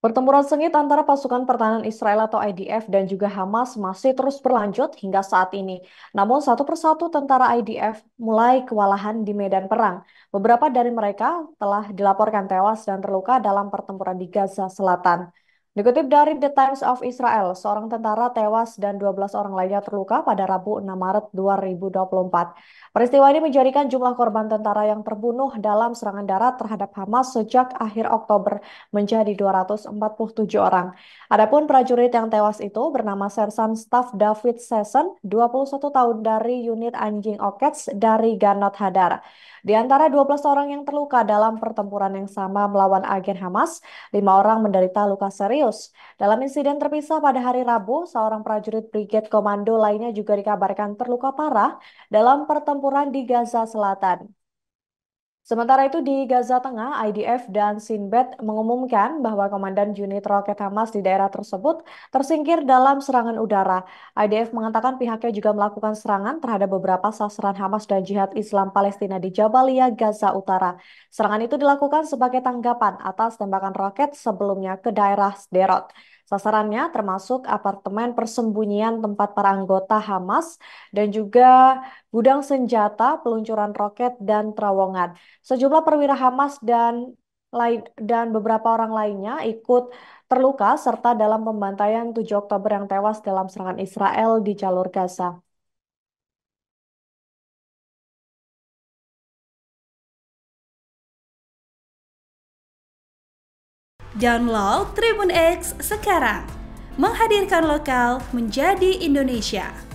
Pertempuran sengit antara pasukan pertahanan Israel atau IDF dan juga Hamas masih terus berlanjut hingga saat ini. Namun satu persatu tentara IDF mulai kewalahan di medan perang. Beberapa dari mereka telah dilaporkan tewas dan terluka dalam pertempuran di Gaza Selatan. Dikutip dari The Times of Israel, seorang tentara tewas dan 12 orang lainnya terluka pada Rabu 6 Maret 2024. Peristiwa ini menjadikan jumlah korban tentara yang terbunuh dalam serangan darat terhadap Hamas sejak akhir Oktober menjadi 247 orang. Adapun prajurit yang tewas itu bernama Sersan Staff David Sesson, 21 tahun dari unit anjing Okets dari Ganot Hadar. Di antara 12 orang yang terluka dalam pertempuran yang sama melawan agen Hamas, lima orang menderita luka serius serius. Dalam insiden terpisah pada hari Rabu, seorang prajurit Brigade Komando lainnya juga dikabarkan terluka parah dalam pertempuran di Gaza Selatan. Sementara itu di Gaza Tengah, IDF dan Sinbad mengumumkan bahwa komandan unit roket Hamas di daerah tersebut tersingkir dalam serangan udara. IDF mengatakan pihaknya juga melakukan serangan terhadap beberapa sasaran Hamas dan Jihad Islam Palestina di Jabalia, Gaza Utara. Serangan itu dilakukan sebagai tanggapan atas tembakan roket sebelumnya ke daerah Sderot. Sasarannya termasuk apartemen persembunyian tempat para anggota Hamas dan juga gudang senjata, peluncuran roket, dan terowongan. Sejumlah perwira Hamas dan lain dan beberapa orang lainnya ikut terluka serta dalam pembantaian 7 Oktober yang tewas dalam serangan Israel di jalur Gaza. Download Tribun X sekarang. Menghadirkan lokal menjadi Indonesia.